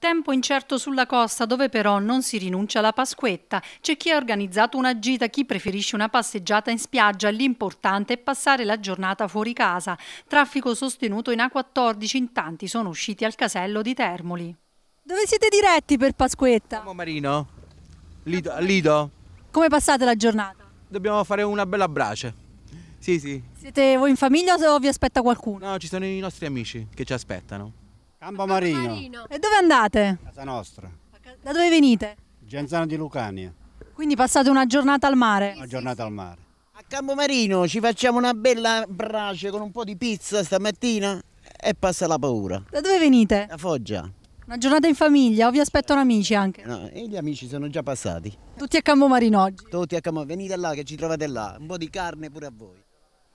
Tempo incerto sulla costa, dove però non si rinuncia alla Pasquetta. C'è chi ha organizzato una gita, chi preferisce una passeggiata in spiaggia. L'importante è passare la giornata fuori casa. Traffico sostenuto in A14, in tanti sono usciti al casello di Termoli. Dove siete diretti per Pasquetta? Siamo Marino, Lido, Lido. Come passate la giornata? Dobbiamo fare una bella brace. Sì, sì. Siete voi in famiglia o vi aspetta qualcuno? No, ci sono i nostri amici che ci aspettano. Campo Marino. E dove andate? Casa nostra. Da dove venite? Genzano di Lucania. Quindi passate una giornata al mare? Una giornata al mare. A Campo ci facciamo una bella brace con un po' di pizza stamattina e passa la paura. Da dove venite? Da Foggia. Una giornata in famiglia o vi aspettano amici anche? No, e gli amici sono già passati. Tutti a Campo oggi? Tutti a Campo Venite là che ci trovate là, un po' di carne pure a voi.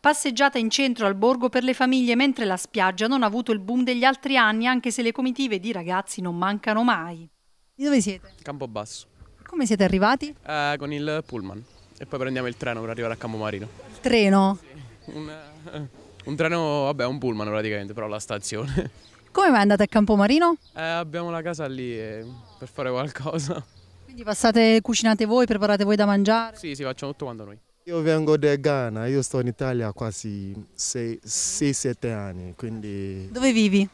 Passeggiata in centro al borgo per le famiglie, mentre la spiaggia non ha avuto il boom degli altri anni, anche se le comitive di ragazzi non mancano mai. Di dove siete? Campobasso. Come siete arrivati? Eh, con il pullman e poi prendiamo il treno per arrivare a Campomarino. Il treno? Sì, un, eh, un, treno, vabbè, un pullman praticamente, però la stazione. Come mai andate a Campomarino? Eh, abbiamo la casa lì eh, per fare qualcosa. Quindi passate, cucinate voi, preparate voi da mangiare? Sì, sì, facciamo tutto quanto noi. Io vengo da Ghana, io sto in Italia quasi 6-7 anni, quindi... Dove vivi?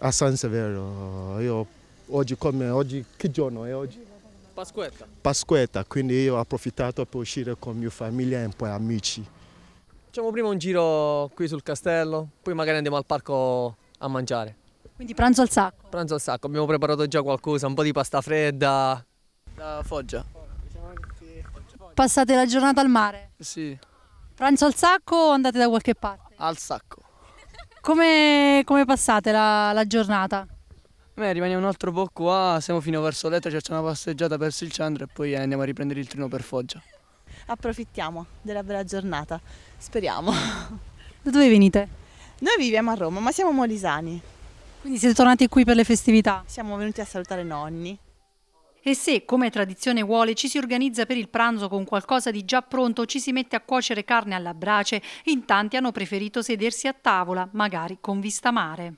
A San Severo, io oggi come, oggi, che giorno è oggi? Pasquetta. Pasquetta, quindi io ho approfittato per uscire con mia famiglia e poi amici. Facciamo prima un giro qui sul castello, poi magari andiamo al parco a mangiare. Quindi pranzo al sacco? Pranzo al sacco, abbiamo preparato già qualcosa, un po' di pasta fredda. Da Foggia. Passate la giornata al mare? Sì. Pranzo al sacco o andate da qualche parte? Al sacco. Come, come passate la, la giornata? Beh, rimaniamo un altro po' qua, siamo fino verso Letta, cioè c'è una passeggiata verso il centro e poi andiamo a riprendere il treno per Foggia. Approfittiamo della bella giornata, speriamo. Da dove venite? Noi viviamo a Roma, ma siamo molisani. Quindi siete tornati qui per le festività? Siamo venuti a salutare nonni. E se, come tradizione vuole, ci si organizza per il pranzo con qualcosa di già pronto, ci si mette a cuocere carne alla brace, in tanti hanno preferito sedersi a tavola, magari con vista mare.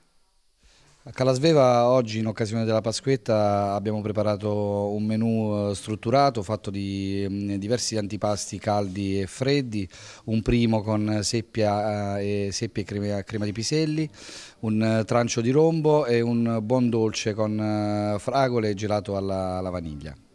A Calasveva oggi in occasione della Pasquetta abbiamo preparato un menù eh, strutturato fatto di mm, diversi antipasti caldi e freddi, un primo con seppia eh, e, seppia e crema, di piselli, un eh, trancio di rombo e un buon dolce con fragole e gelato alla, alla vaniglia.